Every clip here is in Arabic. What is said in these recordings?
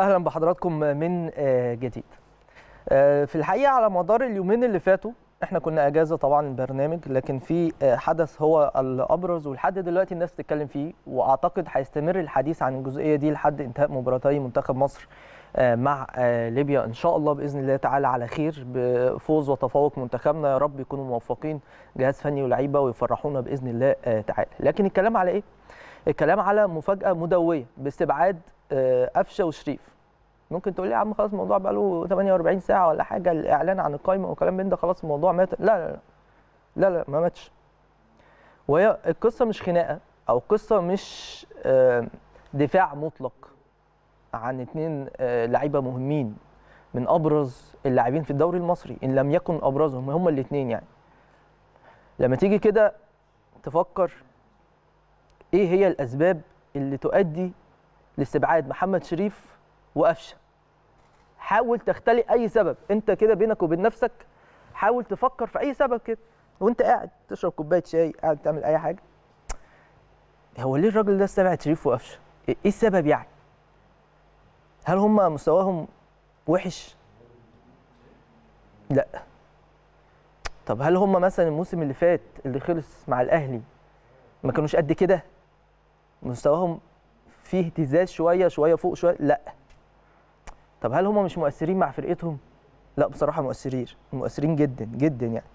اهلا بحضراتكم من آه، جديد آه، في الحقيقه على مدار اليومين اللي فاتوا احنا كنا اجازه طبعا البرنامج لكن في آه، حدث هو الابرز ولحد دلوقتي الناس بتتكلم فيه واعتقد هيستمر الحديث عن الجزئيه دي لحد انتهاء مباراتي منتخب مصر مع ليبيا ان شاء الله باذن الله تعالى على خير بفوز وتفوق منتخبنا يا رب يكونوا موفقين جهاز فني ولعيبه ويفرحونا باذن الله تعالى لكن الكلام على ايه الكلام على مفاجاه مدويه باستبعاد آه، قفشه وشريف ممكن تقول لي يا عم خلاص الموضوع بقى له 48 ساعه ولا حاجه الاعلان عن القايمه وكلام من ده خلاص الموضوع مات لا لا لا لا, لا ما ماتش وهي القصه مش خناقه او قصه مش آه، دفاع مطلق عن اتنين آه، لعيبه مهمين من ابرز اللاعبين في الدوري المصري ان لم يكن ابرزهم هما الاثنين يعني لما تيجي كده تفكر ايه هي الاسباب اللي تؤدي لاستبعاد محمد شريف وقفشه حاول تختلق اي سبب انت كده بينك وبين نفسك حاول تفكر في اي سبب كده وانت قاعد تشرب كوبايه شاي قاعد تعمل اي حاجه هو ليه الراجل ده استبعد شريف وقفشه إيه،, ايه السبب يعني هل هم مستواهم وحش لا طب هل هم مثلا الموسم اللي فات اللي خلص مع الاهلي ما كانوش قد كده مستواهم فيه اهتزاز شويه شويه فوق شويه لا طب هل هم مش مؤثرين مع فرقتهم لا بصراحه مؤثرين مؤثرين جدا جدا يعني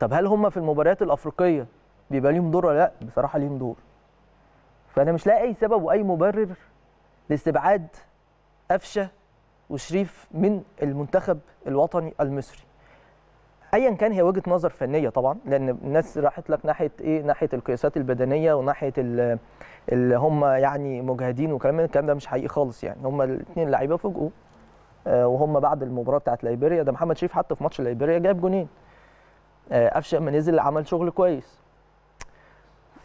طب هل هم في المباريات الافريقيه بيبقى ليهم دور ولا لا بصراحه ليهم دور فانا مش لاقي اي سبب واي مبرر لاستبعاد قفشه وشريف من المنتخب الوطني المصري ايا كان هي وجهه نظر فنيه طبعا لان الناس راحت لك ناحيه ايه ناحيه القياسات البدنيه وناحيه اللي هم يعني مجاهدين وكلام من الكلام ده مش حقيقي خالص يعني هم الاثنين لعيبه فوجئوا آه، وهم بعد المباراه بتاعت ليبيريا ده محمد شريف حتى في ماتش ليبيريا جاب جونين قفشه آه، اما نزل عمل شغل كويس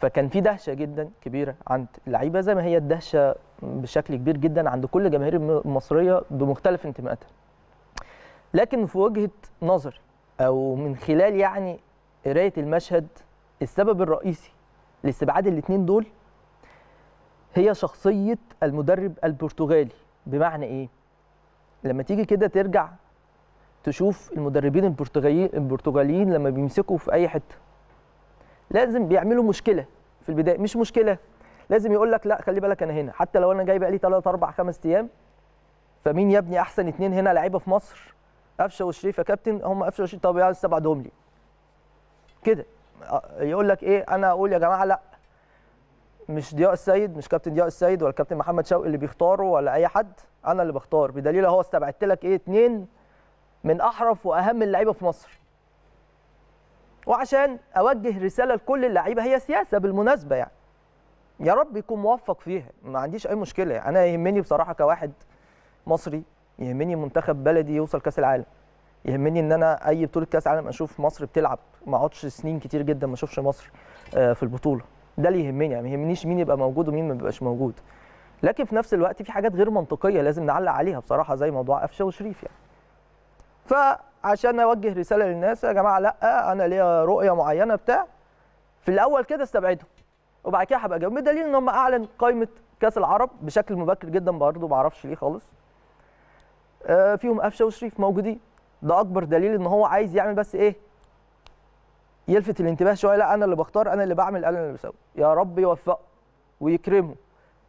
فكان في دهشه جدا كبيره عند اللعيبه زي ما هي الدهشه بشكل كبير جدا عند كل الجماهير المصريه بمختلف انتماءاتها لكن في وجهه نظري او من خلال يعني قرايه المشهد السبب الرئيسي لاستبعاد الاثنين دول هي شخصيه المدرب البرتغالي بمعنى ايه لما تيجي كده ترجع تشوف المدربين البرتغاليين لما بيمسكوا في اي حته لازم بيعملوا مشكله في البدايه مش مشكله لازم يقول لك لا خلي بالك انا هنا حتى لو انا جاي بقالي 3 4 5 ايام فمين يا ابني احسن اثنين هنا لعيبه في مصر قفشه وشريف يا كابتن هم قفشه وشريف طب يا استاذ بعدهم لي كده آه، يقول لك ايه انا اقول يا جماعه لا مش ضياء السيد مش كابتن ضياء السيد ولا كابتن محمد شوقي اللي بيختاروا ولا اي حد انا اللي بختار بدليل اهو استبعدت لك ايه اتنين من احرف واهم اللعيبه في مصر وعشان اوجه رساله لكل اللعيبه هي سياسه بالمناسبه يعني يا رب يكون موفق فيها ما عنديش اي مشكله يعني. انا يهمني بصراحه كواحد مصري يهمني منتخب بلدي يوصل كاس العالم يهمني ان انا اي بطوله كاس عالم اشوف مصر بتلعب ما اقعدش سنين كتير جدا ما اشوفش مصر آه، في البطوله ده اللي يهمني يعني ما يهمنيش مين يبقى موجود ومين ما بيبقاش موجود لكن في نفس الوقت في حاجات غير منطقيه لازم نعلق عليها بصراحه زي موضوع قفشه وشريف يعني فعشان اوجه رساله للناس يا جماعه لا انا ليا رؤيه معينه بتاع في الاول كده استبعدهم وبعد كده هبقى اجاوب بدليل ان هم اعلن قائمه كاس العرب بشكل مبكر جدا برضه ما اعرفش ليه خالص آه، فيهم قفشه وشريف موجودين ده اكبر دليل ان هو عايز يعمل بس ايه يلفت الانتباه شويه لا انا اللي بختار انا اللي بعمل انا اللي بسوي يا رب يوفقه ويكرمه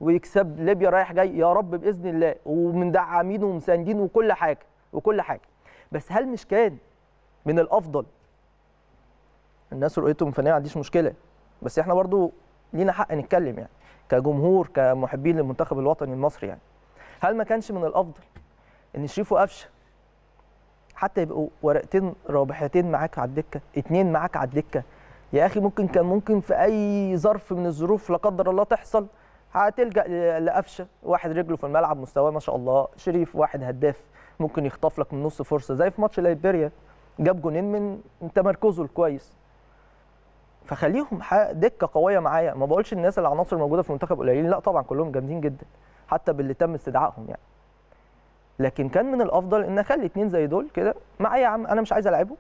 ويكسب ليبيا رايح جاي يا رب باذن الله ومدعمين ومساندين وكل حاجه وكل حاجه بس هل مش كان من الافضل الناس رؤيتهم فنيه ما عنديش مشكله بس احنا برضو لينا حق نتكلم يعني كجمهور كمحبين للمنتخب الوطني المصري يعني هل ما كانش من الافضل ان شريف وقفشه حتى يبقوا ورقتين رابحتين معاك على الدكه اتنين معاك على الدكه يا اخي ممكن كان ممكن في اي ظرف من الظروف لا قدر الله تحصل هتلجا لقفشه واحد رجله في الملعب مستواه ما شاء الله شريف واحد هداف ممكن يخطف لك من نص فرصه زي في ماتش ليبيريا جاب جونين من تمركزه الكويس فخليهم دكه قويه معايا ما بقولش الناس العناصر الموجوده في المنتخب قليلين لا طبعا كلهم جامدين جدا حتى باللي تم استدعائهم يعني لكن كان من الافضل ان اخلي اتنين زي دول كده معايا يا عم انا مش عايز العبه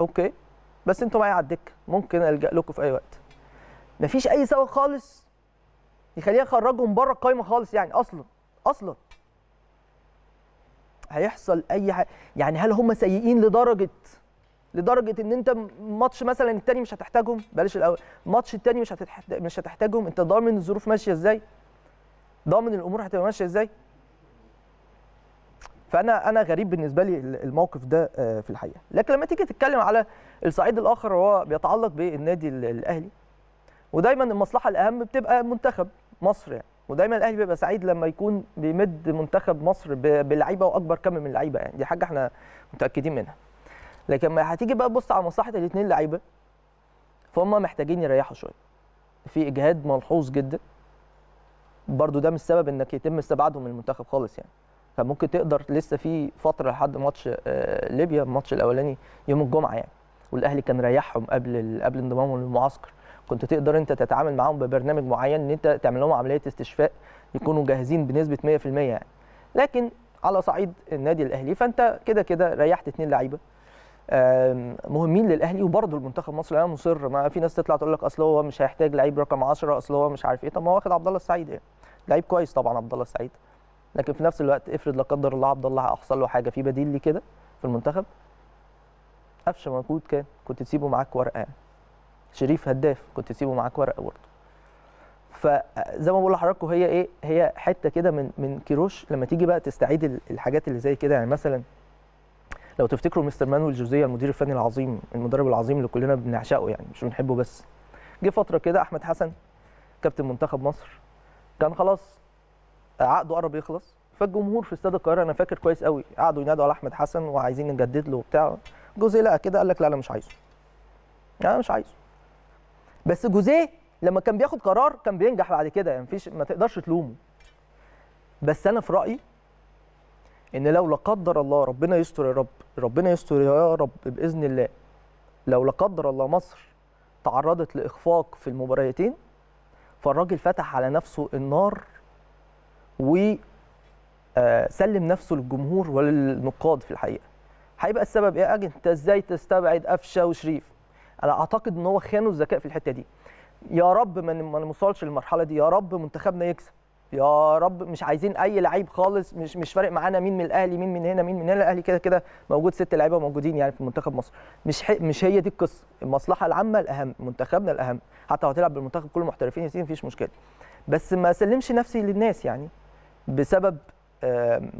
اوكي بس انتوا معايا على الدكه ممكن الجا لكم في اي وقت مفيش اي سبب خالص يخليه اخرجهم بره القايمه خالص يعني اصلا اصلا هيحصل اي حاجه يعني هل هم سيئين لدرجه لدرجه ان انت ماتش مثلا التاني مش هتحتاجهم بلاش الاول ماتش التاني مش هتحتاج مش هتحتاجهم انت ضامن الظروف ماشيه ازاي ضامن الامور هتبقى ماشيه ازاي فانا انا غريب بالنسبه لي الموقف ده آه، في الحقيقه لكن لما تيجي تتكلم على الصعيد الاخر وهو بيتعلق بالنادي الاهلي ودايما المصلحه الاهم بتبقى منتخب مصر يعني ودايما الاهلي بيبقى سعيد لما يكون بيمد منتخب مصر بلعيبه واكبر كم من اللعيبه يعني دي حاجه احنا متاكدين منها لكن لما هتيجي بقى تبص على مصلحه الاثنين لعيبه فهم محتاجين يريحوا شويه في اجهاد ملحوظ جدا برضو ده مش سبب انك يتم استبعادهم من المنتخب خالص يعني فممكن تقدر لسه في فتره لحد ماتش آه، ليبيا الماتش الاولاني يوم الجمعه يعني والاهلي كان ريحهم قبل قبل انضمامهم للمعسكر كنت تقدر انت تتعامل معاهم ببرنامج معين ان انت تعمل لهم عمليه استشفاء يكونوا جاهزين بنسبه 100% يعني لكن على صعيد النادي الاهلي فانت كده كده ريحت اثنين لعيبه مهمين للاهلي وبرضه المنتخب المصري الاهلي مصر ما في ناس تطلع تقول لك اصل هو مش هيحتاج لعيب رقم 10 اصل هو مش عارف ايه طب ما هو واخد عبد الله السعيد يعني لعيب كويس طبعا عبد الله السعيد لكن في نفس الوقت افرض لا قدر الله عبد الله حصل له حاجه في بديل كده في المنتخب قفشه موجود كان كنت تسيبه معاك ورقه يعني شريف هداف كنت تسيبه معاك ورقه برضه فزي ما بقول لحضراتكم هي ايه هي حته كده من من كيروش لما تيجي بقى تستعيد الحاجات اللي زي كده يعني مثلا لو تفتكروا مستر مانويل جوزيه المدير الفني العظيم المدرب العظيم اللي كلنا بنعشقه يعني مش بنحبه بس جه فتره كده احمد حسن كابتن منتخب مصر كان خلاص عقده قرب يخلص فالجمهور في استاد القاهره انا فاكر كويس قوي قعدوا ينادوا على احمد حسن وعايزين نجدد له وبتاع جوزيه لقى كده قال لك لا انا مش عايزه انا مش عايزه بس جوزيه لما كان بياخد قرار كان بينجح بعد كده يعني مفيش ما تقدرش تلومه بس انا في رايي ان لو لا قدر الله ربنا يستر يا رب ربنا يستر يا رب باذن الله لو لا قدر الله مصر تعرضت لاخفاق في المباراتين فالراجل فتح على نفسه النار وسلم نفسه للجمهور وللنقاد في الحقيقه هيبقى السبب ايه اجي انت ازاي تستبعد قفشه وشريف انا اعتقد ان هو خانوا الذكاء في الحته دي يا رب ما نوصلش للمرحله دي يا رب منتخبنا يكسب يا رب مش عايزين اي لعيب خالص مش مش فارق معانا مين من الاهلي مين من هنا مين من هنا الاهلي كده كده موجود ست لعيبه موجودين يعني في منتخب مصر مش مش هي دي القصه المصلحه العامه الاهم منتخبنا الاهم حتى لو هتلعب بالمنتخب كله محترفين يا سيدي مفيش مشكله بس ما سلمش نفسي للناس يعني بسبب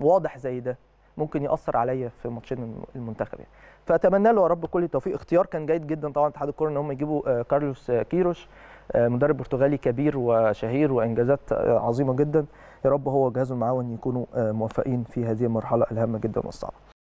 واضح زي ده ممكن ياثر عليا في ماتشين المنتخب يعني فاتمنى له يا رب كل التوفيق اختيار كان جيد جدا طبعا اتحاد الكوره ان هم يجيبوا آه، كارلوس آه، كيروش آه، مدرب برتغالي كبير وشهير وانجازات عظيمه جدا يا رب هو وجهازه معاه ان يكونوا موفقين في هذه المرحله الهامه جدا والصعبه